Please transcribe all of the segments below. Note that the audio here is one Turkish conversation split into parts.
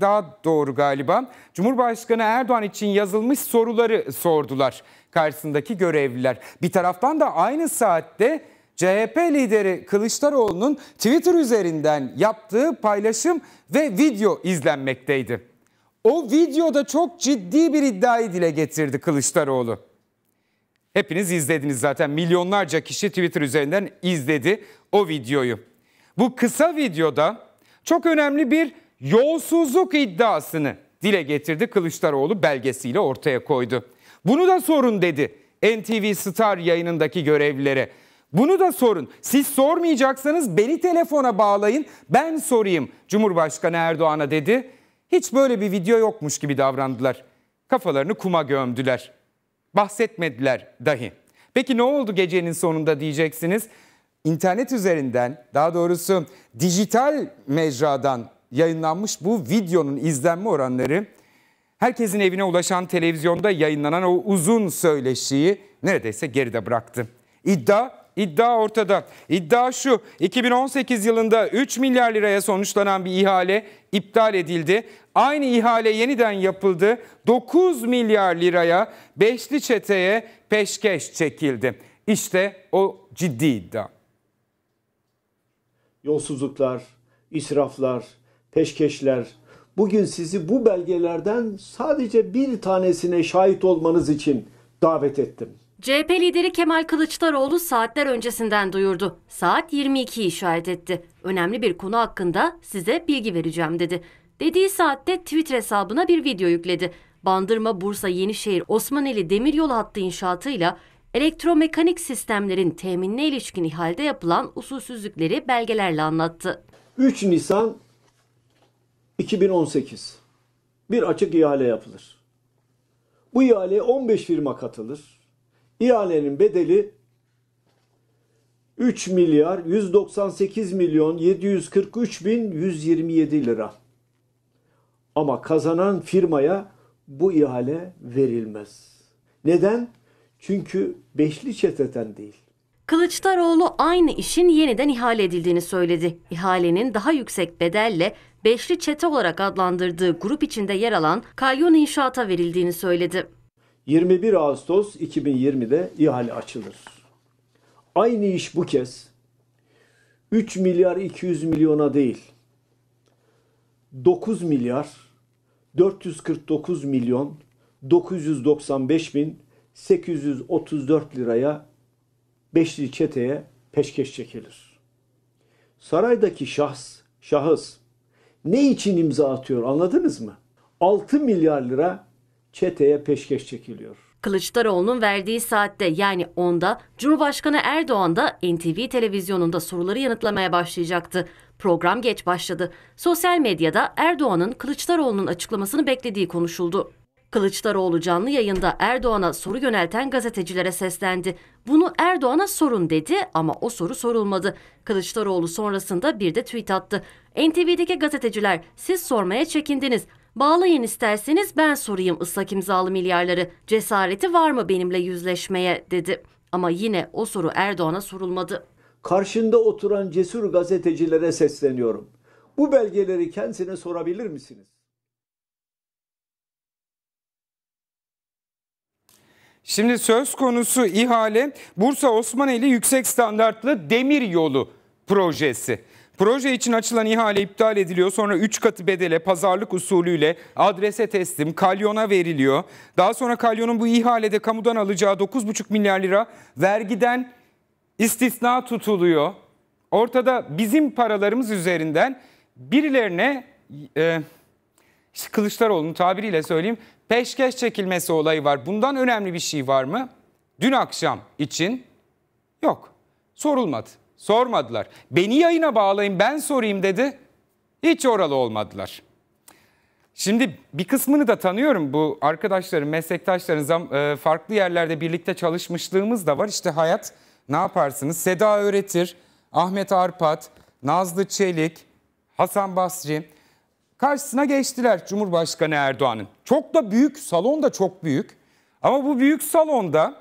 daha doğru galiba. Cumhurbaşkanı Erdoğan için yazılmış soruları sordular karşısındaki görevliler. Bir taraftan da aynı saatte CHP lideri Kılıçdaroğlu'nun Twitter üzerinden yaptığı paylaşım ve video izlenmekteydi. O videoda çok ciddi bir iddiayı dile getirdi Kılıçdaroğlu. Hepiniz izlediniz zaten. Milyonlarca kişi Twitter üzerinden izledi o videoyu. Bu kısa videoda çok önemli bir yolsuzluk iddiasını dile getirdi Kılıçdaroğlu belgesiyle ortaya koydu. Bunu da sorun dedi NTV Star yayınındaki görevlilere. Bunu da sorun. Siz sormayacaksanız beni telefona bağlayın ben sorayım Cumhurbaşkanı Erdoğan'a dedi. Hiç böyle bir video yokmuş gibi davrandılar. Kafalarını kuma gömdüler. Bahsetmediler dahi. Peki ne oldu gecenin sonunda diyeceksiniz. İnternet üzerinden daha doğrusu dijital mecradan yayınlanmış bu videonun izlenme oranları herkesin evine ulaşan televizyonda yayınlanan o uzun söyleşiyi neredeyse geride bıraktı. İddia iddia ortada. İddia şu 2018 yılında 3 milyar liraya sonuçlanan bir ihale iptal edildi. Aynı ihale yeniden yapıldı. 9 milyar liraya beşli çeteye peşkeş çekildi. İşte o ciddi iddia. Yolsuzluklar, israflar, peşkeşler. Bugün sizi bu belgelerden sadece bir tanesine şahit olmanız için davet ettim. CHP lideri Kemal Kılıçdaroğlu saatler öncesinden duyurdu. Saat 22'yi işaret etti. Önemli bir konu hakkında size bilgi vereceğim dedi. Dediği saatte Twitter hesabına bir video yükledi. Bandırma Bursa Yenişehir Osmaneli Demiryolu hattı inşaatıyla elektromekanik sistemlerin teminine ilişkin ihalde yapılan usulsüzlükleri belgelerle anlattı. 3 Nisan 2018 bir açık ihale yapılır. Bu ihaleye 15 firma katılır. İhalenin bedeli 3 milyar 198 milyon 743 bin 127 lira. Ama kazanan firmaya bu ihale verilmez. Neden? Çünkü beşli çeteten değil. Kılıçdaroğlu aynı işin yeniden ihale edildiğini söyledi. İhalenin daha yüksek bedelle beşli çete olarak adlandırdığı grup içinde yer alan Kalyon inşaata verildiğini söyledi. 21 Ağustos 2020'de ihale açılır. Aynı iş bu kez 3 milyar 200 milyona değil 9 milyar 449 milyon 995 bin 834 liraya beşli çeteye peşkeş çekilir. Saraydaki şahs, şahıs ne için imza atıyor anladınız mı? 6 milyar lira çeteye peşkeş çekiliyor. Kılıçdaroğlu'nun verdiği saatte yani onda, Cumhurbaşkanı Erdoğan da NTV televizyonunda soruları yanıtlamaya başlayacaktı. Program geç başladı. Sosyal medyada Erdoğan'ın Kılıçdaroğlu'nun açıklamasını beklediği konuşuldu. Kılıçdaroğlu canlı yayında Erdoğan'a soru yönelten gazetecilere seslendi. Bunu Erdoğan'a sorun dedi ama o soru sorulmadı. Kılıçdaroğlu sonrasında bir de tweet attı. NTV'deki gazeteciler siz sormaya çekindiniz. Bağlayın isterseniz ben sorayım ıslak imzalı milyarları. Cesareti var mı benimle yüzleşmeye dedi. Ama yine o soru Erdoğan'a sorulmadı. Karşında oturan cesur gazetecilere sesleniyorum. Bu belgeleri kendisine sorabilir misiniz? Şimdi söz konusu ihale Bursa Osmaneli Yüksek Standartlı Demir Yolu projesi. Proje için açılan ihale iptal ediliyor. Sonra 3 katı bedele pazarlık usulüyle adrese teslim kalyona veriliyor. Daha sonra kalyonun bu ihalede kamudan alacağı 9,5 milyar lira vergiden istisna tutuluyor. Ortada bizim paralarımız üzerinden birilerine... E, işte Kılıçdaroğlu'nun tabiriyle söyleyeyim peşkeş çekilmesi olayı var. Bundan önemli bir şey var mı? Dün akşam için yok. Sorulmadı. Sormadılar. Beni yayına bağlayın ben sorayım dedi. Hiç oralı olmadılar. Şimdi bir kısmını da tanıyorum bu arkadaşların, meslektaşların e, farklı yerlerde birlikte çalışmışlığımız da var. İşte hayat ne yaparsınız? Seda Öğretir, Ahmet Arpat, Nazlı Çelik, Hasan Basri karşısına geçtiler Cumhurbaşkanı Erdoğan'ın. Çok da büyük, salon da çok büyük. Ama bu büyük salonda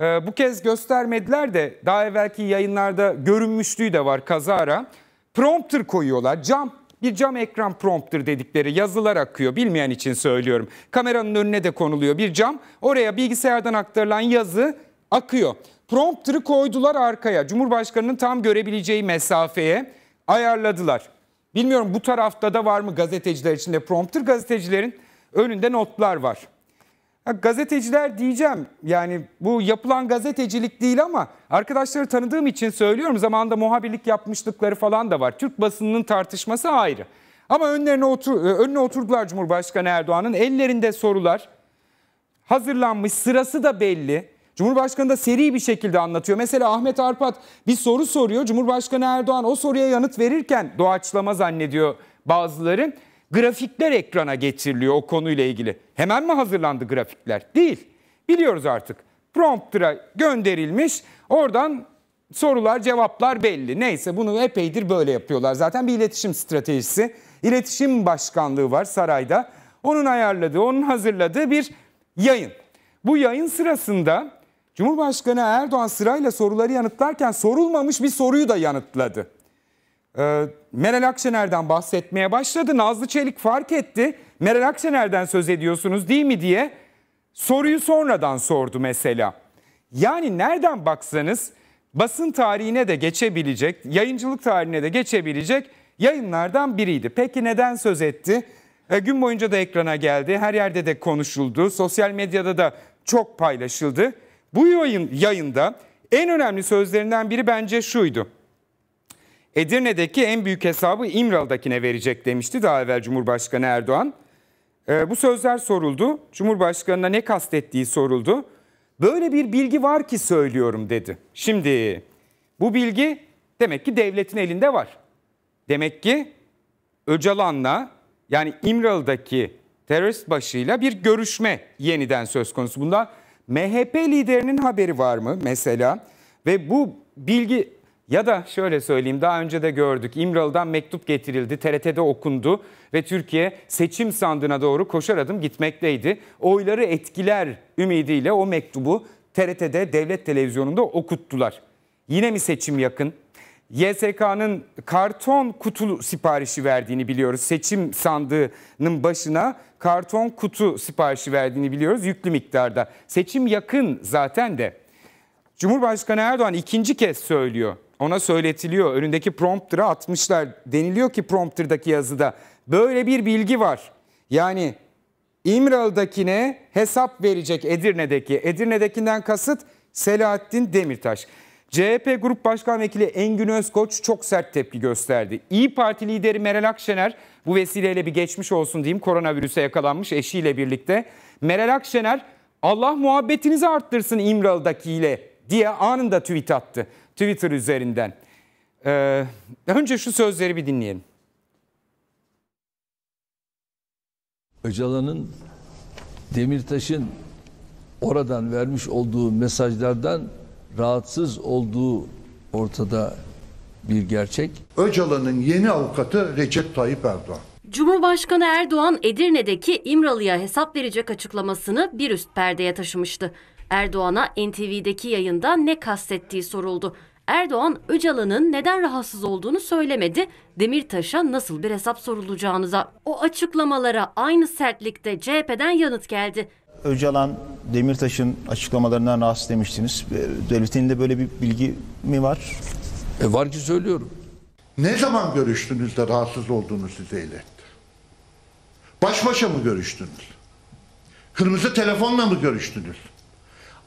e, bu kez göstermediler de daha evvelki yayınlarda görünmüşlüğü de var kazara. Prompter koyuyorlar, cam bir cam ekran prompter dedikleri yazılar akıyor. Bilmeyen için söylüyorum. Kameranın önüne de konuluyor bir cam. Oraya bilgisayardan aktarılan yazı akıyor. Prompter'ı koydular arkaya. Cumhurbaşkanının tam görebileceği mesafeye ayarladılar. Bilmiyorum bu tarafta da var mı gazeteciler içinde prompter gazetecilerin önünde notlar var. Ya, gazeteciler diyeceğim yani bu yapılan gazetecilik değil ama arkadaşları tanıdığım için söylüyorum zamanında muhabirlik yapmışlıkları falan da var. Türk basınının tartışması ayrı. Ama önlerine otur, önüne oturdular Cumhurbaşkanı Erdoğan'ın ellerinde sorular hazırlanmış sırası da belli. Cumhurbaşkanı da seri bir şekilde anlatıyor. Mesela Ahmet Arpat bir soru soruyor. Cumhurbaşkanı Erdoğan o soruya yanıt verirken doğaçlama zannediyor bazıları. Grafikler ekrana getiriliyor o konuyla ilgili. Hemen mi hazırlandı grafikler? Değil. Biliyoruz artık. Prompter'a gönderilmiş. Oradan sorular, cevaplar belli. Neyse bunu epeydir böyle yapıyorlar. Zaten bir iletişim stratejisi. İletişim Başkanlığı var sarayda. Onun ayarladığı, onun hazırladığı bir yayın. Bu yayın sırasında Cumhurbaşkanı Erdoğan sırayla soruları yanıtlarken sorulmamış bir soruyu da yanıtladı. Ee, Meral Akşener'den bahsetmeye başladı. Nazlı Çelik fark etti. Meral Akşener'den söz ediyorsunuz değil mi diye soruyu sonradan sordu mesela. Yani nereden baksanız basın tarihine de geçebilecek, yayıncılık tarihine de geçebilecek yayınlardan biriydi. Peki neden söz etti? Ee, gün boyunca da ekrana geldi, her yerde de konuşuldu, sosyal medyada da çok paylaşıldı. Bu yayın, yayında en önemli sözlerinden biri bence şuydu. Edirne'deki en büyük hesabı İmralı'dakine verecek demişti daha evvel Cumhurbaşkanı Erdoğan. E, bu sözler soruldu. Cumhurbaşkanına ne kastettiği soruldu. Böyle bir bilgi var ki söylüyorum dedi. Şimdi bu bilgi demek ki devletin elinde var. Demek ki Öcalan'la yani İmralı'daki terörist başıyla bir görüşme yeniden söz konusu. Bundan MHP liderinin haberi var mı mesela? Ve bu bilgi ya da şöyle söyleyeyim daha önce de gördük İmralı'dan mektup getirildi TRT'de okundu ve Türkiye seçim sandığına doğru koşar adım gitmekteydi. Oyları etkiler ümidiyle o mektubu TRT'de devlet televizyonunda okuttular. Yine mi seçim yakın? YSK'nın karton kutu siparişi verdiğini biliyoruz. Seçim sandığının başına karton kutu siparişi verdiğini biliyoruz yüklü miktarda. Seçim yakın zaten de. Cumhurbaşkanı Erdoğan ikinci kez söylüyor. Ona söyletiliyor. Önündeki prompter'a atmışlar. Deniliyor ki prompter'daki yazıda böyle bir bilgi var. Yani İmralı'dakine hesap verecek Edirne'deki. Edirne'dekinden kasıt Selahattin Demirtaş. CHP Grup Başkan Vekili Engin Özkoç çok sert tepki gösterdi. İyi Parti lideri Meral Akşener bu vesileyle bir geçmiş olsun diyeyim koronavirüse yakalanmış eşiyle birlikte. Meral Akşener Allah muhabbetinizi arttırsın İmralı'dakiyle diye anında tweet attı Twitter üzerinden. Ee, önce şu sözleri bir dinleyelim. Öcalan'ın Demirtaş'ın oradan vermiş olduğu mesajlardan rahatsız olduğu ortada bir gerçek. Öcalan'ın yeni avukatı Recep Tayyip Erdoğan. Cumhurbaşkanı Erdoğan Edirne'deki İmralı'ya hesap verecek açıklamasını bir üst perdeye taşımıştı. Erdoğan'a NTV'deki yayında ne kastettiği soruldu. Erdoğan Öcalan'ın neden rahatsız olduğunu söylemedi. Demirtaş'a nasıl bir hesap sorulacağınıza. O açıklamalara aynı sertlikte CHP'den yanıt geldi. Öcalan Demirtaş'ın açıklamalarından rahatsız demiştiniz. E, Devletin de böyle bir bilgi mi var? E var ki söylüyorum. Ne zaman görüştünüz de rahatsız olduğunu size iletti? Baş başa mı görüştünüz? Kırmızı telefonla mı görüştünüz?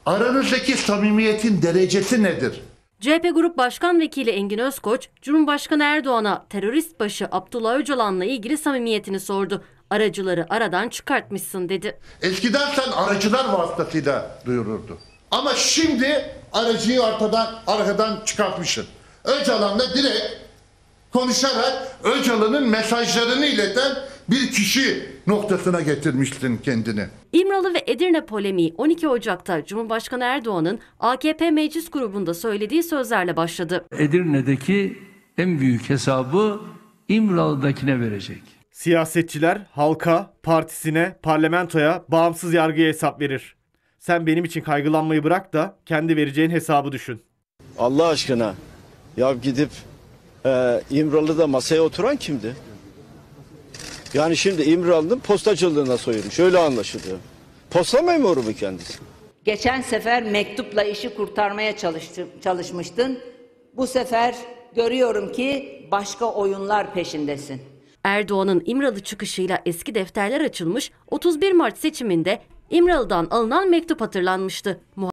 Aranızdaki samimiyetin derecesi nedir? CHP Grup Başkan Vekili Engin Özkoç, Cumhurbaşkanı Erdoğan'a terörist başı Abdullah Öcalan'la ilgili samimiyetini sordu aracıları aradan çıkartmışsın dedi. Eskiden sen aracılar vasıtasıyla duyururdu. Ama şimdi aracıyı ortadan arkadan çıkartmışsın. Öcalan'la direkt konuşarak Öcalan'ın mesajlarını ileten bir kişi noktasına getirmiştin kendini. İmralı ve Edirne polemiği 12 Ocak'ta Cumhurbaşkanı Erdoğan'ın AKP meclis grubunda söylediği sözlerle başladı. Edirne'deki en büyük hesabı İmralı'dakine verecek. Siyasetçiler halka, partisine, parlamentoya, bağımsız yargıya hesap verir. Sen benim için kaygılanmayı bırak da kendi vereceğin hesabı düşün. Allah aşkına ya gidip e, İmralı'da masaya oturan kimdi? Yani şimdi İmralı'nın postacılığına soyulmuş öyle anlaşılıyor. Posta memuru mu kendisi? Geçen sefer mektupla işi kurtarmaya çalıştı, çalışmıştın. Bu sefer görüyorum ki başka oyunlar peşindesin. Erdoğan'ın İmralı çıkışıyla eski defterler açılmış, 31 Mart seçiminde İmralı'dan alınan mektup hatırlanmıştı.